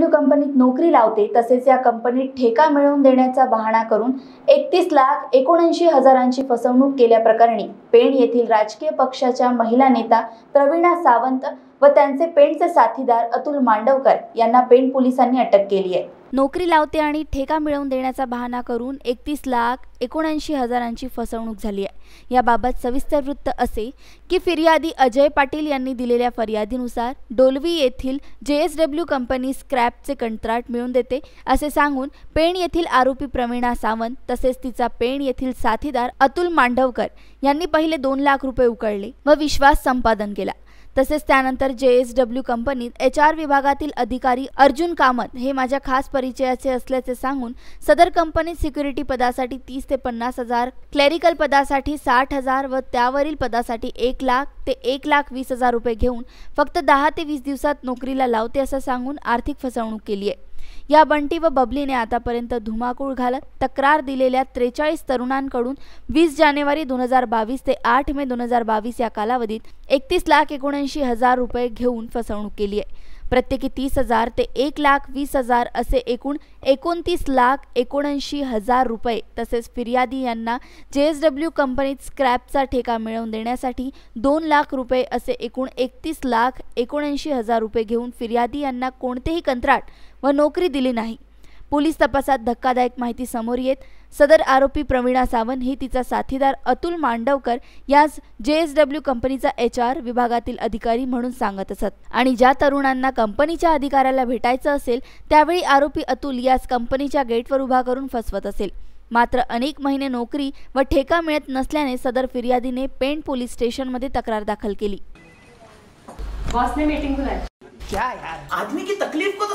W कंपनीत नोकरी लावते तसेच या कंपनीत ठेका मिळवून देण्याचा बहाणा करून एकतीस लाख एकोणऐंशी हजारांची फसवणूक केल्याप्रकरणी पेण येथील राजकीय पक्षाच्या महिला नेता प्रवीणा सावंत व त्यांचे पेंटचे साथीदार अतुल मांडवकर यांना पेंट पोलिसांनी अटक केली आहे नोकरी लावते आणि ठेका मिळवून देण्याचा बहाना करून एकतीस लाख एकोणऐंशी हजारांची फसवणूक झाली आहे याबाबत सविस्तर वृत्त असे की फिर्यादी अजय पाटील यांनी दिलेल्या फर्यादीनुसार डोलवी येथील जे एस डब्ल्यू कंपनी स्क्रॅपचे कंत्राट मिळवून देते असे सांगून पेण येथील आरोपी प्रवीणा सावंत तसेच तिचा पेण येथील साथीदार अतुल मांडवकर यांनी पहिले दोन लाख रुपये उकळले व विश्वास संपादन केला तसेच त्यानंतर जे एस डब्ल्यू कंपनीत एच आर विभागातील अधिकारी अर्जुन कामत हे माझ्या खास परिचयाचे असल्याचे सांगून सदर कंपनीत सिक्युरिटी पदासाठी तीस ते पन्नास हजार क्लेरिकल पदासाठी साठ हजार व त्यावरील पदासाठी एक लाख ते एक लाख वीस हजार रुपये घेऊन फक्त दहा ते वीस दिवसात नोकरीला लावते असं सांगून आर्थिक फसवणूक केली आहे या बंटी व बबलीने आतापर्यंत धुमाकूळ घालत तक्रार दिलेल्या त्रेचाळीस तरुणांकडून वीस जानेवारी दोन हजार बावीस ते आठ मे दोन हजार बावीस या कालावधीत एकतीस लाख एकोणऐंशी हजार रुपये घेऊन फसवणूक केली आहे प्रत्येकी तीस हजार ते एक लाख वीस हजार असे एकूण एकोणतीस लाख एकोणऐंशी हजार रुपये तसेच फिर्यादी यांना जे एस डब्ल्यू कंपनीत स्क्रॅपचा ठेका मिळवून देण्यासाठी दोन लाख रुपये असे एकूण एकतीस लाख एकोणऐंशी हजार रुपये घेऊन फिर्यादी यांना कोणतेही कंत्राट व नोकरी दिली नाही पोलीस तपासात धक्कादायक माहिती समोर येत सदर आरोपी प्रवीणा सावंत हे तिचा साथीदार अतुल मांडवकर यास जे एस डब्ल्यू कंपनीचा एच आर विभागातील अधिकारी म्हणून सांगत असत आणि ज्या तरुणांना कंपनीच्या अधिकाऱ्याला भेटायचं असेल त्यावेळी आरोपी अतुल यास कंपनीच्या गेटवर उभा करून फसवत असेल मात्र अनेक महिने नोकरी व ठेका मिळत नसल्याने सदर फिर्यादीने पेण पोलीस स्टेशनमध्ये तक्रार दाखल केली बॉसने मीटिंग बोलायची यार आदमी की तकलीफ को तो